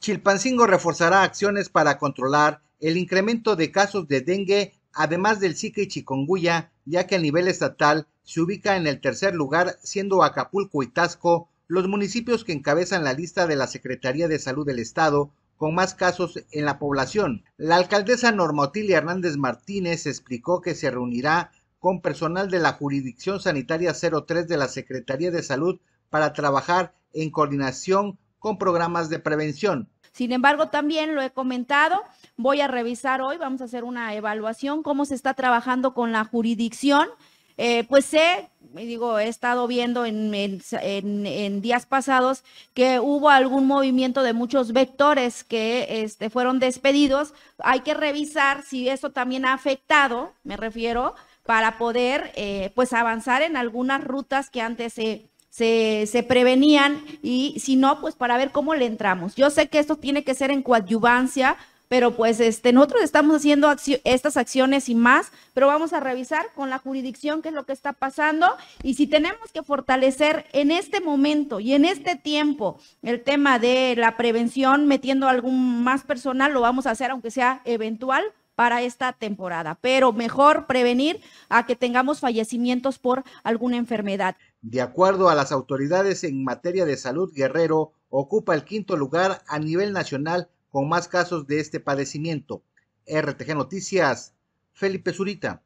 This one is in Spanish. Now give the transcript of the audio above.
Chilpancingo reforzará acciones para controlar el incremento de casos de dengue, además del Zika y chikungunya, ya que a nivel estatal se ubica en el tercer lugar, siendo Acapulco y Tasco los municipios que encabezan la lista de la Secretaría de Salud del Estado con más casos en la población. La alcaldesa Otilia Hernández Martínez explicó que se reunirá con personal de la Jurisdicción Sanitaria 03 de la Secretaría de Salud para trabajar en coordinación con programas de prevención. Sin embargo, también lo he comentado, voy a revisar hoy, vamos a hacer una evaluación, cómo se está trabajando con la jurisdicción. Eh, pues sé, digo, he estado viendo en, días pasados que hubo algún movimiento de muchos vectores que este, fueron despedidos. Hay que revisar si eso también ha afectado, me refiero, para poder eh, pues avanzar en algunas rutas que antes se se, se, prevenían y si no, pues para ver cómo le entramos. Yo sé que esto tiene que ser en coadyuvancia, pero pues este, nosotros estamos haciendo estas acciones y más, pero vamos a revisar con la jurisdicción qué es lo que está pasando y si tenemos que fortalecer en este momento y en este tiempo el tema de la prevención metiendo algún más personal, lo vamos a hacer aunque sea eventual para esta temporada. Pero mejor prevenir a que tengamos fallecimientos por alguna enfermedad. De acuerdo a las autoridades en materia de salud, Guerrero ocupa el quinto lugar a nivel nacional con más casos de este padecimiento. RTG Noticias, Felipe Zurita.